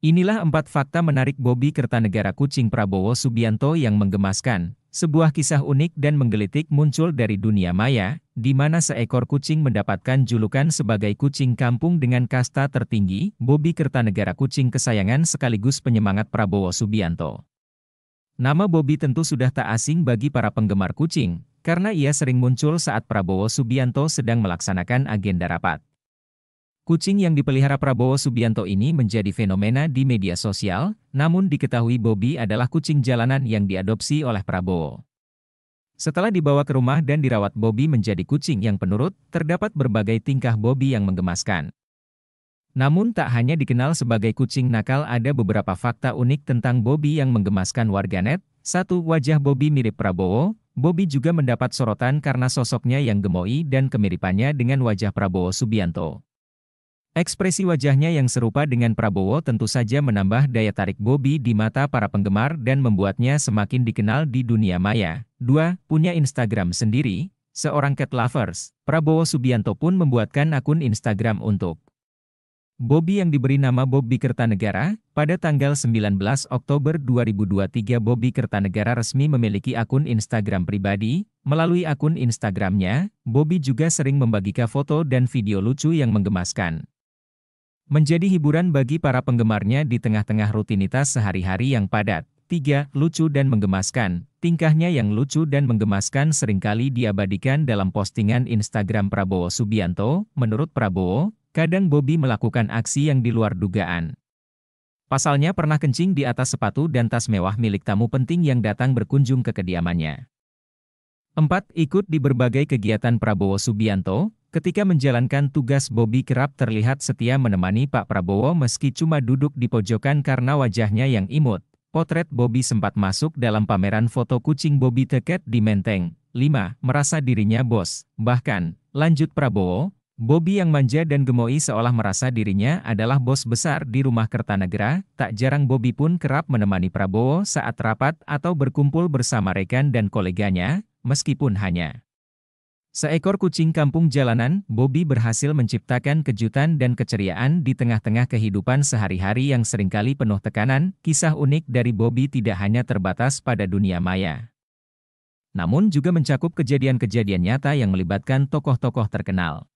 Inilah empat fakta menarik Bobi Kertanegara Kucing Prabowo Subianto yang menggemaskan. Sebuah kisah unik dan menggelitik muncul dari dunia maya, di mana seekor kucing mendapatkan julukan sebagai kucing kampung dengan kasta tertinggi, Bobi Kertanegara Kucing Kesayangan sekaligus penyemangat Prabowo Subianto. Nama Bobi tentu sudah tak asing bagi para penggemar kucing, karena ia sering muncul saat Prabowo Subianto sedang melaksanakan agenda rapat. Kucing yang dipelihara Prabowo Subianto ini menjadi fenomena di media sosial, namun diketahui Bobby adalah kucing jalanan yang diadopsi oleh Prabowo. Setelah dibawa ke rumah dan dirawat Bobby menjadi kucing yang penurut, terdapat berbagai tingkah Bobby yang menggemaskan. Namun tak hanya dikenal sebagai kucing nakal ada beberapa fakta unik tentang Bobby yang menggemaskan warganet. Satu, wajah Bobby mirip Prabowo, Bobby juga mendapat sorotan karena sosoknya yang gemoy dan kemiripannya dengan wajah Prabowo Subianto. Ekspresi wajahnya yang serupa dengan Prabowo tentu saja menambah daya tarik Bobby di mata para penggemar dan membuatnya semakin dikenal di dunia maya. 2. Punya Instagram sendiri, seorang cat lovers, Prabowo Subianto pun membuatkan akun Instagram untuk Bobby yang diberi nama Bobby Kertanegara, pada tanggal 19 Oktober 2023 Bobby Kertanegara resmi memiliki akun Instagram pribadi, melalui akun Instagramnya, Bobby juga sering membagikan foto dan video lucu yang menggemaskan. Menjadi hiburan bagi para penggemarnya di tengah-tengah rutinitas sehari-hari yang padat. 3. Lucu dan menggemaskan. Tingkahnya yang lucu dan menggemaskan seringkali diabadikan dalam postingan Instagram Prabowo Subianto. Menurut Prabowo, kadang Bobby melakukan aksi yang di luar dugaan. Pasalnya pernah kencing di atas sepatu dan tas mewah milik tamu penting yang datang berkunjung ke kediamannya. 4. Ikut di berbagai kegiatan Prabowo Subianto, Ketika menjalankan tugas Bobby kerap terlihat setia menemani Pak Prabowo meski cuma duduk di pojokan karena wajahnya yang imut. Potret Bobby sempat masuk dalam pameran foto kucing Bobby Teket di Menteng. 5. Merasa dirinya bos. Bahkan, lanjut Prabowo, Bobby yang manja dan gemoi seolah merasa dirinya adalah bos besar di rumah Kertanegara, tak jarang Bobby pun kerap menemani Prabowo saat rapat atau berkumpul bersama rekan dan koleganya, meskipun hanya Seekor kucing kampung jalanan, Bobby berhasil menciptakan kejutan dan keceriaan di tengah-tengah kehidupan sehari-hari yang seringkali penuh tekanan. Kisah unik dari Bobby tidak hanya terbatas pada dunia maya, namun juga mencakup kejadian-kejadian nyata yang melibatkan tokoh-tokoh terkenal.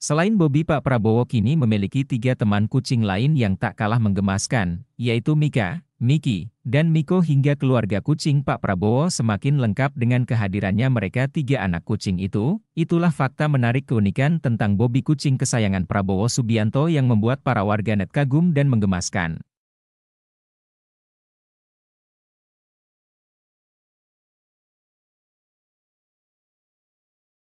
Selain Bobby, Pak Prabowo kini memiliki tiga teman kucing lain yang tak kalah menggemaskan, yaitu Mika, Miki, dan Miko hingga keluarga kucing Pak Prabowo semakin lengkap dengan kehadirannya mereka tiga anak kucing itu, itulah fakta menarik keunikan tentang Bobby kucing kesayangan Prabowo Subianto yang membuat para warganet kagum dan menggemaskan.